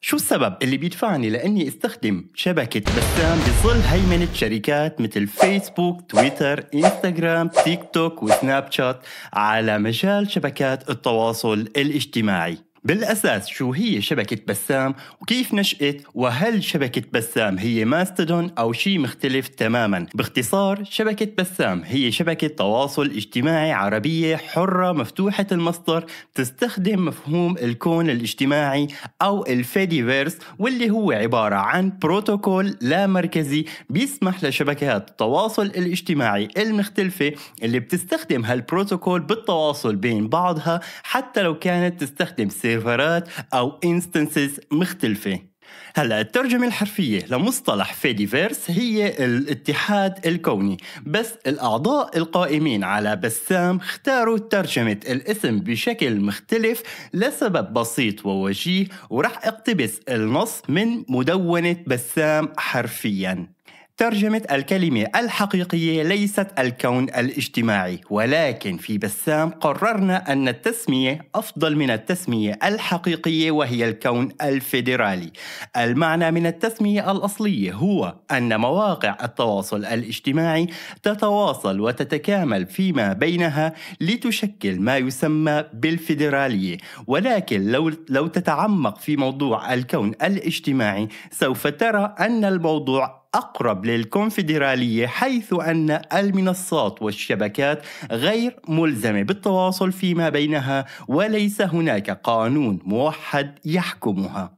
شو السبب اللي بيدفعني لاني استخدم شبكه بسام بظل هيمنه شركات مثل فيسبوك، تويتر، انستغرام، تيك توك وسناب شات على مجال شبكات التواصل الاجتماعي بالأساس شو هي شبكة بسام وكيف نشأت وهل شبكة بسام هي ماستدون أو شيء مختلف تماما باختصار شبكة بسام هي شبكة تواصل اجتماعي عربية حرة مفتوحة المصدر تستخدم مفهوم الكون الاجتماعي أو الفيديفيرس واللي هو عبارة عن بروتوكول لا مركزي بيسمح لشبكات التواصل الاجتماعي المختلفة اللي بتستخدم هالبروتوكول بالتواصل بين بعضها حتى لو كانت تستخدم سير سيرفرات أو انستنسز مختلفة هلا الترجمة الحرفية لمصطلح فيديفيرس هي الاتحاد الكوني بس الأعضاء القائمين على بسام اختاروا ترجمة الاسم بشكل مختلف لسبب بسيط ووجيه ورح اقتبس النص من مدونة بسام حرفياً ترجمة الكلمة الحقيقية ليست الكون الاجتماعي ولكن في بسام قررنا أن التسمية أفضل من التسمية الحقيقية وهي الكون الفيدرالي المعنى من التسمية الأصلية هو أن مواقع التواصل الاجتماعي تتواصل وتتكامل فيما بينها لتشكل ما يسمى بالفيدرالية ولكن لو, لو تتعمق في موضوع الكون الاجتماعي سوف ترى أن الموضوع أقرب للكونفدرالية حيث أن المنصات والشبكات غير ملزمة بالتواصل فيما بينها وليس هناك قانون موحد يحكمها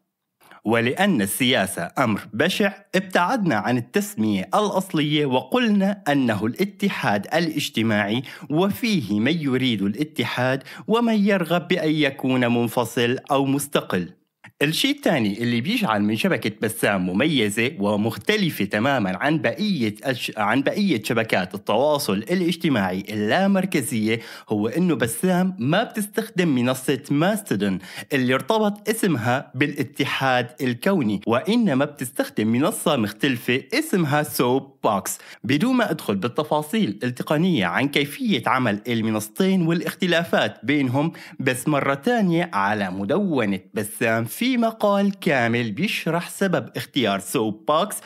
ولأن السياسة أمر بشع ابتعدنا عن التسمية الأصلية وقلنا أنه الاتحاد الاجتماعي وفيه من يريد الاتحاد ومن يرغب بأن يكون منفصل أو مستقل الشيء الثاني اللي بيجعل من شبكة بسام مميزة ومختلفة تماما عن بقية أش... عن بقية شبكات التواصل الاجتماعي اللامركزية هو إنه بسام ما بتستخدم منصة ماستدون اللي ارتبط اسمها بالاتحاد الكوني وإنما بتستخدم منصة مختلفة اسمها سوب بوكس بدون ما أدخل بالتفاصيل التقنية عن كيفية عمل المنصتين والاختلافات بينهم بس مرة ثانية على مدونة بسام في في مقال كامل بيشرح سبب اختيار سوب بوكس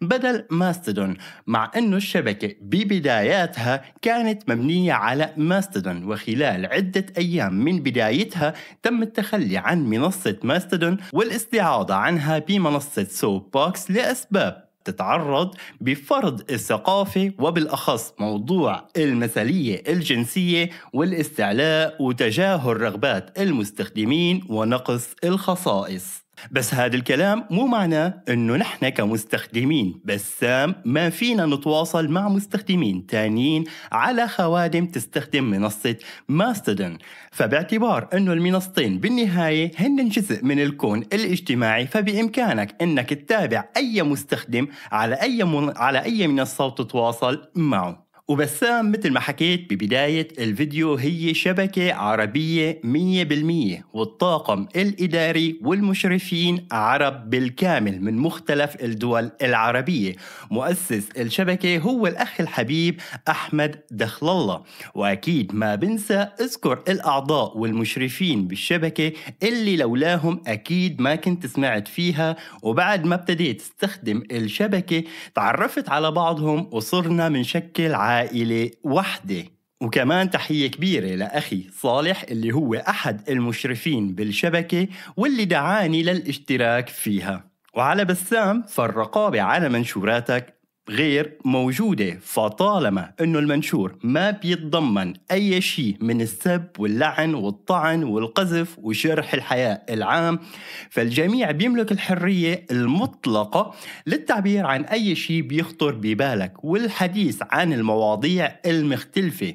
بدل ماستدون مع أنه الشبكة ببداياتها كانت مبنية على ماستدون وخلال عدة أيام من بدايتها تم التخلي عن منصة ماستدون والاستعاضة عنها بمنصة سوب بوكس لأسباب تتعرض بفرض الثقافة وبالأخص موضوع المثالية الجنسية والاستعلاء وتجاهل رغبات المستخدمين ونقص الخصائص بس هذا الكلام مو معناه انه نحن كمستخدمين بسام ما فينا نتواصل مع مستخدمين تانيين على خوادم تستخدم منصة ماستدون فباعتبار انه المنصتين بالنهاية هن جزء من الكون الاجتماعي فبامكانك انك تتابع اي مستخدم على اي من... على اي منصة وتتواصل معه وبسام مثل ما حكيت ببداية الفيديو هي شبكة عربية 100% والطاقم الإداري والمشرفين عرب بالكامل من مختلف الدول العربية مؤسس الشبكة هو الأخ الحبيب أحمد دخل الله وأكيد ما بنسى اذكر الأعضاء والمشرفين بالشبكة اللي لولاهم أكيد ما كنت سمعت فيها وبعد ما ابتديت استخدم الشبكة تعرفت على بعضهم وصرنا منشكل عالم عائلة وحدة وكمان تحية كبيرة لأخي صالح اللي هو أحد المشرفين بالشبكة واللي دعاني للاشتراك فيها وعلى بسام فالرقابة على منشوراتك غير موجودة فطالما أنه المنشور ما بيتضمن أي شيء من السب واللعن والطعن والقذف وشرح الحياة العام فالجميع بيملك الحرية المطلقة للتعبير عن أي شيء بيخطر ببالك والحديث عن المواضيع المختلفة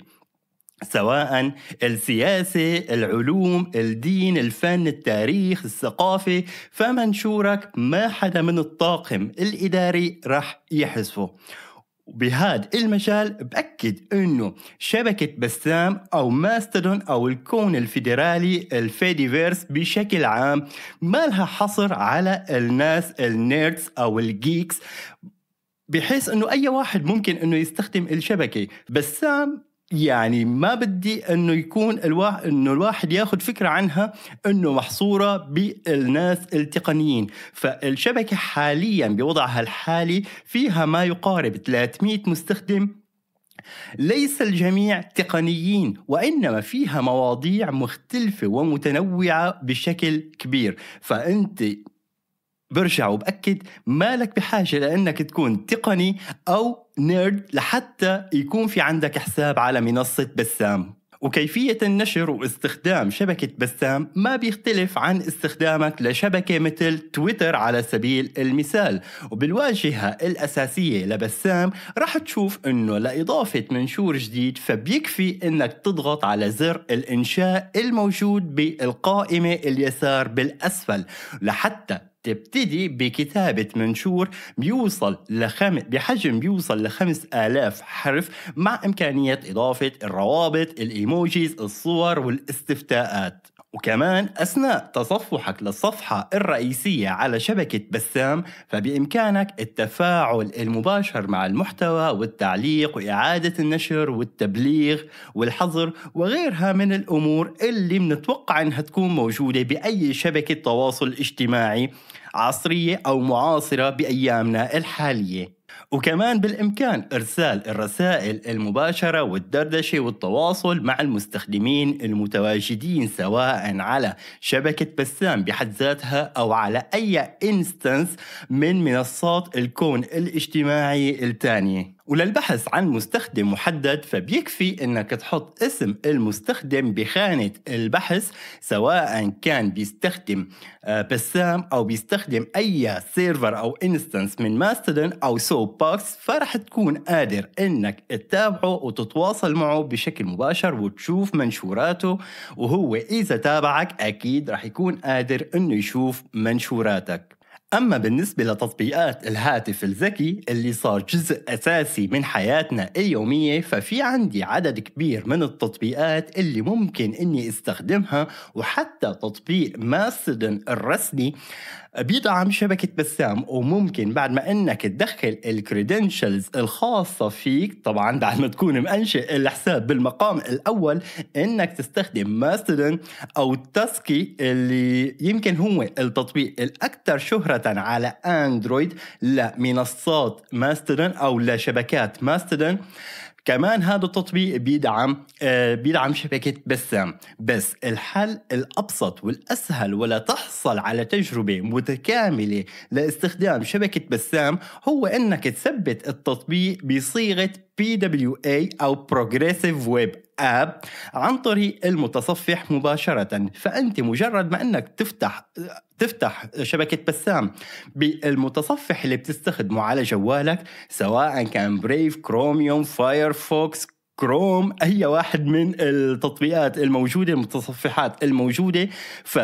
سواء السياسة، العلوم، الدين، الفن، التاريخ، الثقافة، فمنشورك ما حدا من الطاقم الإداري رح يحذفه. بهذا المجال بأكد أنه شبكة بسام أو ماستدون أو الكون الفيدرالي الفيديفيرس بشكل عام ما لها حصر على الناس النيردز أو الجيكس بحيث أنه أي واحد ممكن أنه يستخدم الشبكة بسام يعني ما بدي انه يكون الواحد انه الواحد ياخذ فكره عنها انه محصوره بالناس التقنيين، فالشبكه حاليا بوضعها الحالي فيها ما يقارب 300 مستخدم ليس الجميع تقنيين وانما فيها مواضيع مختلفه ومتنوعه بشكل كبير فانت برجع وباكد مالك بحاجه لانك تكون تقني او نيرد لحتى يكون في عندك حساب على منصة بسام وكيفية النشر واستخدام شبكة بسام ما بيختلف عن استخدامك لشبكة مثل تويتر على سبيل المثال وبالواجهة الأساسية لبسام رح تشوف أنه لإضافة منشور جديد فبيكفي أنك تضغط على زر الإنشاء الموجود بالقائمة اليسار بالأسفل لحتى تبتدي بكتابة منشور بيوصل لخم... بحجم بيوصل لخمس آلاف حرف مع إمكانية إضافة الروابط الإيموجيز الصور والاستفتاءات وكمان أثناء تصفحك للصفحة الرئيسية على شبكة بسام فبإمكانك التفاعل المباشر مع المحتوى والتعليق وإعادة النشر والتبليغ والحظر وغيرها من الأمور اللي منتوقع أنها تكون موجودة بأي شبكة تواصل اجتماعي عصرية أو معاصرة بأيامنا الحالية وكمان بالإمكان إرسال الرسائل المباشرة والدردشة والتواصل مع المستخدمين المتواجدين سواء على شبكة بسام بحد ذاتها أو على أي إنستنس من منصات الكون الاجتماعي التانية وللبحث عن مستخدم محدد فبيكفي انك تحط اسم المستخدم بخانة البحث سواء كان بيستخدم آه، بسام او بيستخدم اي سيرفر او انستنس من ماستدن او سوب باكس فرح تكون قادر انك تتابعه وتتواصل معه بشكل مباشر وتشوف منشوراته وهو اذا تابعك اكيد رح يكون قادر انه يشوف منشوراتك أما بالنسبة لتطبيقات الهاتف الذكي اللي صار جزء أساسي من حياتنا اليومية ففي عندي عدد كبير من التطبيقات اللي ممكن إني استخدمها وحتى تطبيق ماستدن الرسمي بيدعم شبكة بسام وممكن بعد ما انك تدخل الكريدنشلز الخاصة فيك طبعا بعد ما تكون منشئ الحساب بالمقام الاول انك تستخدم ماستدون او تاسكي اللي يمكن هو التطبيق الاكثر شهرة على اندرويد لمنصات ماستدون او لشبكات ماستدون كمان هذا التطبيق بيدعم آه، بيدعم شبكة بسام بس الحل الأبسط والأسهل ولا تحصل على تجربة متكاملة لاستخدام شبكة بسام هو أنك تثبت التطبيق بصيغة PWA أو Progressive Web اب عن طريق المتصفح مباشره فانت مجرد ما انك تفتح تفتح شبكة بسام بالمتصفح اللي بتستخدمه على جوالك سواء كان بريف كروميوم فايرفوكس كروم اي واحد من التطبيقات الموجوده المتصفحات الموجوده ف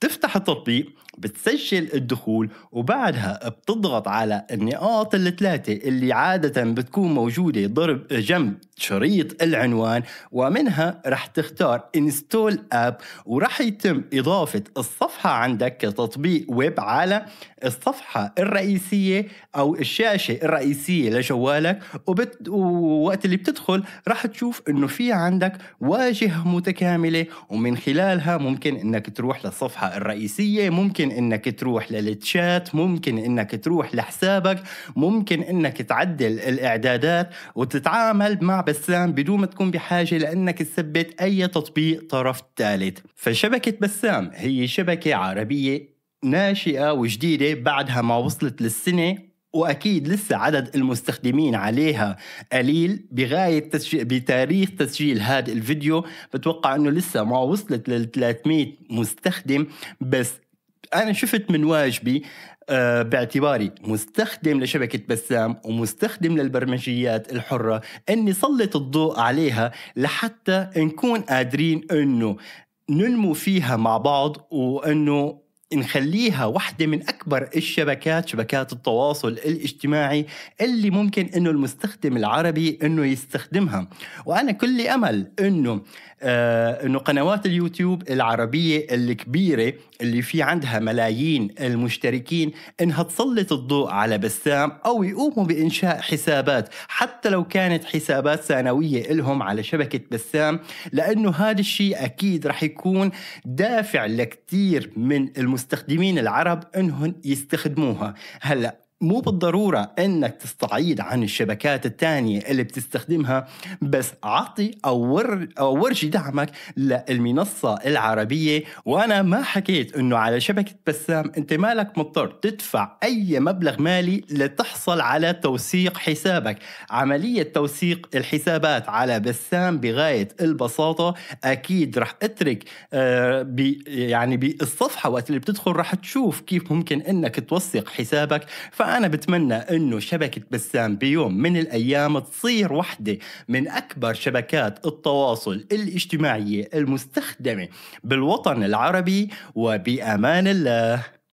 تفتح التطبيق بتسجل الدخول وبعدها بتضغط على النقاط الثلاثة اللي عادة بتكون موجودة ضرب جنب شريط العنوان ومنها رح تختار انستول اب ورح يتم إضافة الصفحة عندك كتطبيق ويب على الصفحة الرئيسية أو الشاشة الرئيسية لجوالك وبت... ووقت اللي بتدخل رح تشوف إنه في عندك واجهة متكاملة ومن خلالها ممكن إنك تروح للصفحة الرئيسية ممكن ممكن انك تروح للتشات ممكن انك تروح لحسابك ممكن انك تعدل الاعدادات وتتعامل مع بسام بدون ما تكون بحاجه لانك تثبت اي تطبيق طرف ثالث فشبكه بسام هي شبكه عربيه ناشئه وجديده بعدها ما وصلت للسنه واكيد لسه عدد المستخدمين عليها قليل بغايه تسجيل بتاريخ تسجيل هذا الفيديو بتوقع انه لسه ما وصلت لل 300 مستخدم بس انا شفت من واجبي آه، باعتباري مستخدم لشبكة بسام ومستخدم للبرمجيات الحرة أني صلت الضوء عليها لحتى نكون قادرين أنه ننمو فيها مع بعض وأنه نخليها واحدة من أكبر الشبكات شبكات التواصل الاجتماعي اللي ممكن أنه المستخدم العربي أنه يستخدمها وأنا كل أمل أنه آه، أنه قنوات اليوتيوب العربية الكبيرة اللي في عندها ملايين المشتركين أنها تسلط الضوء على بسام أو يقوموا بإنشاء حسابات حتى لو كانت حسابات ثانوية إلهم على شبكة بسام لأنه هذا الشيء أكيد رح يكون دافع لكتير من المستخدمين المستخدمين العرب انهم يستخدموها هلا مو بالضرورة انك تستعيد عن الشبكات الثانية اللي بتستخدمها بس عطي او ور او ورجي دعمك للمنصة العربية وانا ما حكيت انه على شبكة بسام انت مالك مضطر تدفع اي مبلغ مالي لتحصل على توثيق حسابك عملية توثيق الحسابات على بسام بغاية البساطة اكيد رح اترك آه، بي يعني بالصفحة وقت اللي بتدخل رح تشوف كيف ممكن انك توثق حسابك فأنا فأنا بتمنى أنه شبكة بسام بيوم من الأيام تصير واحدة من أكبر شبكات التواصل الاجتماعية المستخدمة بالوطن العربي وبأمان الله